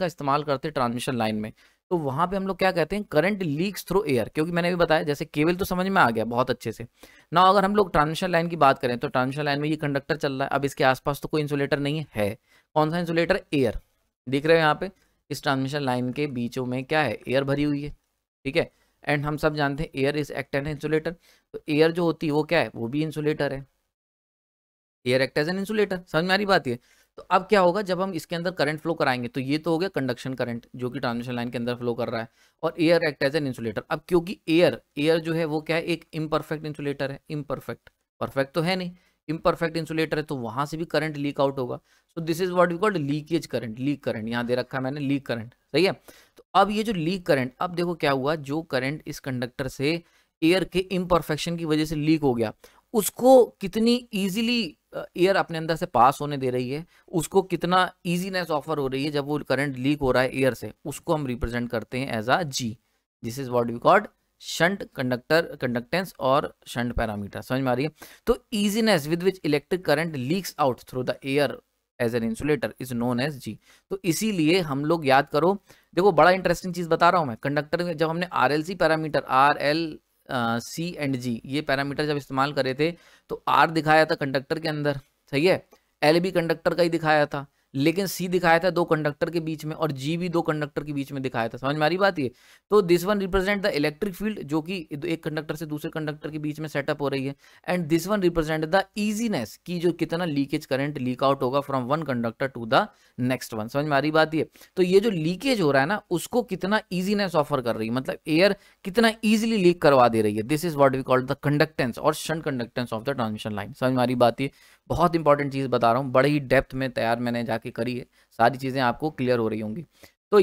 का इस्तेमाल करते हैं ट्रांसमिशन लाइन में तो वहाँ पे हम लोग क्या कहते हैं करंट लीक्स थ्रू एयर क्योंकि मैंने भी बताया जैसे केबल तो समझ में आ गया बहुत अच्छे से ना अगर हम लोग ट्रांसमिशन लाइन की बात करें तो ट्रांसमिशन लाइन में ये कंडक्टर चल रहा है अब इसके आसपास तो कोई इंसुलेटर नहीं है कौन सा इंसुलेटर एयर देख रहे हो यहाँ पे इस ट्रांसमिशन लाइन के बीचों में क्या है एयर भरी हुई है ठीक है एंड हम सब जानते हैं air is act an insulator तो एयर जो होती है वो क्या है वो भी इंसुलेटर है air act as an insulator समझ में आ रही बात है तो अब क्या होगा जब हम इसके अंदर करंट फ्लो कराएंगे तो ये तो हो गया कंडक्शन करंट जो कि ट्रांसमिशन लाइन के अंदर फ्लो कर रहा है और air act as an insulator अब क्योंकि एयर एयर जो है वो क्या है एक इम्परफेक्ट इंसुलेटर है इम्परफेक्ट परफेक्ट तो है नहीं इम्परफेक्ट इंसुलेटर है तो वहाँ से भी करंट लीक आउट होगा so this is what we called leakage current leak current यहाँ दे रखा है मैंने लीक करंट सही है तो अब ये जो लीक करंट अब देखो क्या हुआ जो करंट इस कंडक्टर से एयर के इम्परफेक्शन की वजह से लीक हो गया उसको कितनी ईजिली एयर अपने अंदर से पास होने दे रही है उसको कितना ईजीनेस ऑफर हो रही है जब वो करंट लीक हो रहा है एयर से उसको हम रिप्रेजेंट करते हैं as a G this is what we shunt conductor conductance और शंट पैरामीटर समझ में आ रही है तो easiness with which electric current leaks out through the air as an insulator is known as G तो इसीलिए हम लोग याद करो देखो बड़ा इंटरेस्टिंग चीज़ बता रहा हूं मैं कंडक्टर जब हमने R L C parameter R L C and G ये पैरामीटर जब इस्तेमाल करे थे तो आर दिखाया था कंडक्टर के अंदर सही है एल भी कंडक्टर का ही दिखाया था लेकिन सी दिखाया था दो कंडक्टर के बीच में और जी भी दो कंडक्टर के बीच में दिखाया था समझ में आ रही बात ये तो this one represent the electric field जो कि एक कंडक्टर से दूसरे कंडक्टर के बीच में सेटअप हो रही है and this one represent the easiness की जो कितना लीकेज करंट लीक आउट होगा from one conductor to the next one समझ में आ रही बात ये तो ये जो लीकेज हो रहा है ना उसको कितना ईजीनेस ऑफर कर रही है मतलब एयर कितना ईजिली लीक करवा दे रही है this is what we called the conductance और shunt conductance of the transmission line समझ में आ रही बात ये बहुत इंपॉर्टेंट चीज बता रहा हूँ बड़े ही डेप्थ में तैयार मैंने जाके करिए सारी चीज़ें आपको क्लियर हो रही होंगी तो